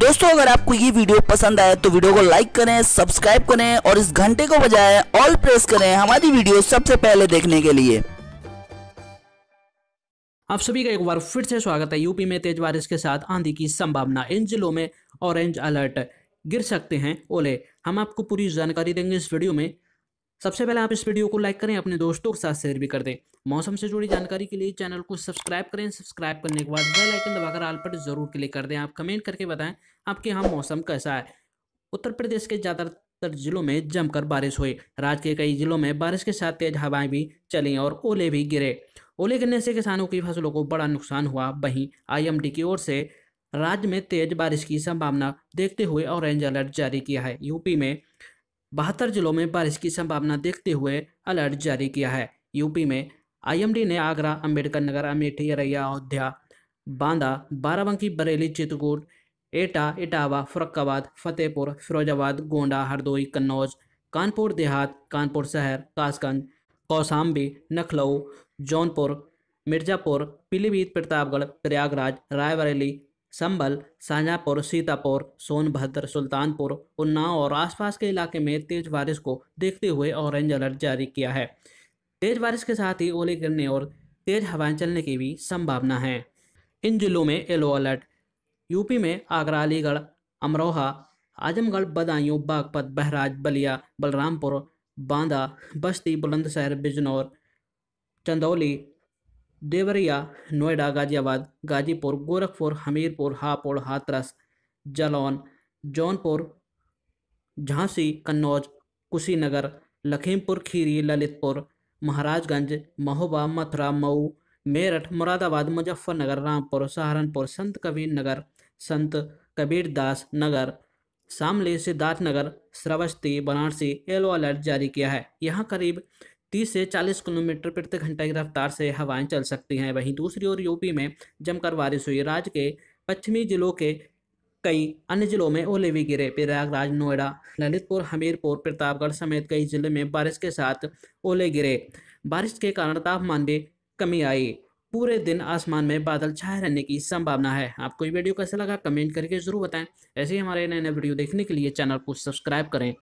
दोस्तों अगर आपको ये वीडियो पसंद आए तो वीडियो को लाइक करें सब्सक्राइब करें और इस घंटे को बजाय ऑल प्रेस करें हमारी वीडियो सबसे पहले देखने के लिए आप सभी का एक बार फिर से स्वागत है यूपी में तेज बारिश के साथ आंधी की संभावना इन जिलों में ऑरेंज अलर्ट गिर सकते हैं ओले हम आपको पूरी जानकारी देंगे इस वीडियो में सबसे पहले आप इस वीडियो को लाइक करें अपने दोस्तों के साथ शेयर भी कर दें मौसम से जुड़ी जानकारी के लिए चैनल को सब्सक्राइब करें सब्सक्राइब करने के बाद बेल आइकन दबाकर आल पर जरूर क्लिक कर दें आप कमेंट करके बताएं आपके यहाँ मौसम कैसा है उत्तर प्रदेश के ज़्यादातर जिलों में जमकर बारिश हुई राज्य के कई जिलों में बारिश के साथ तेज हवाएं भी चलीं और ओले भी गिरे ओले गिरने से किसानों की फसलों को बड़ा नुकसान हुआ वहीं आईएमडी की ओर से राज्य में तेज बारिश की संभावना देखते हुए ऑरेंज अलर्ट जारी किया है यूपी में बहत्तर जिलों में बारिश की संभावना देखते हुए अलर्ट जारी किया है यूपी में आईएमडी ने आगरा अंबेडकर नगर अमेठी अरैया अयोध्या बांदा बाराबंकी बरेली चित्रकूट एटा इटावा फरक्काबाद फतेहपुर फिरोजाबाद गोंडा हरदोई कन्नौज कानपुर देहात कानपुर शहर कासगंज कौसाम्बी नखलऊ जौनपुर मिर्ज़ापुर पीलीभीत प्रतापगढ़ प्रयागराज रायबरेली संभल शाहजहाँपुर सीतापुर सोनभद्र सुल्तानपुर उन्नाव और आसपास के इलाके में तेज बारिश को देखते हुए ऑरेंज अलर्ट जारी किया है तेज बारिश के साथ ही ओले गिरने और तेज हवाएं चलने की भी संभावना है इन जिलों में येलो अलर्ट यूपी में आगरा अलीगढ़ अमरोहा आजमगढ़ बदायूं बागपत बहराज बलिया बलरामपुर बांदा बस्ती बुलंदशहर बिजनौर चंदौली देवरिया नोएडा गाजियाबाद गाजीपुर गोरखपुर हमीरपुर हापुड़ हाथरस जलौन जौनपुर झांसी कन्नौज कुशीनगर लखीमपुर खीरी ललितपुर महाराजगंज महोबा मथुरा मऊ मेरठ मुरादाबाद मुजफ्फरनगर रामपुर सहारनपुर संत कबीर नगर संत कबीर दास नगर शामली सिद्धार्थनगर श्रवस्ती वाराणसी येलो अलर्ट जारी किया है यहाँ करीब तीस से चालीस किलोमीटर प्रति घंटा की रफ्तार से हवाएं चल सकती हैं वहीं दूसरी ओर यूपी में जमकर बारिश हुई राज्य के पश्चिमी जिलों के कई अन्य जिलों में ओले भी गिरे प्रयागराज नोएडा ललितपुर हमीरपुर प्रतापगढ़ समेत कई जिले में बारिश के साथ ओले गिरे बारिश के कारण तापमान में कमी आई पूरे दिन आसमान में बादल छाए रहने की संभावना है आपको ये वीडियो कैसा लगा कमेंट करके ज़रूर बताएं ऐसे ही हमारे नए नए वीडियो देखने के लिए चैनल को सब्सक्राइब करें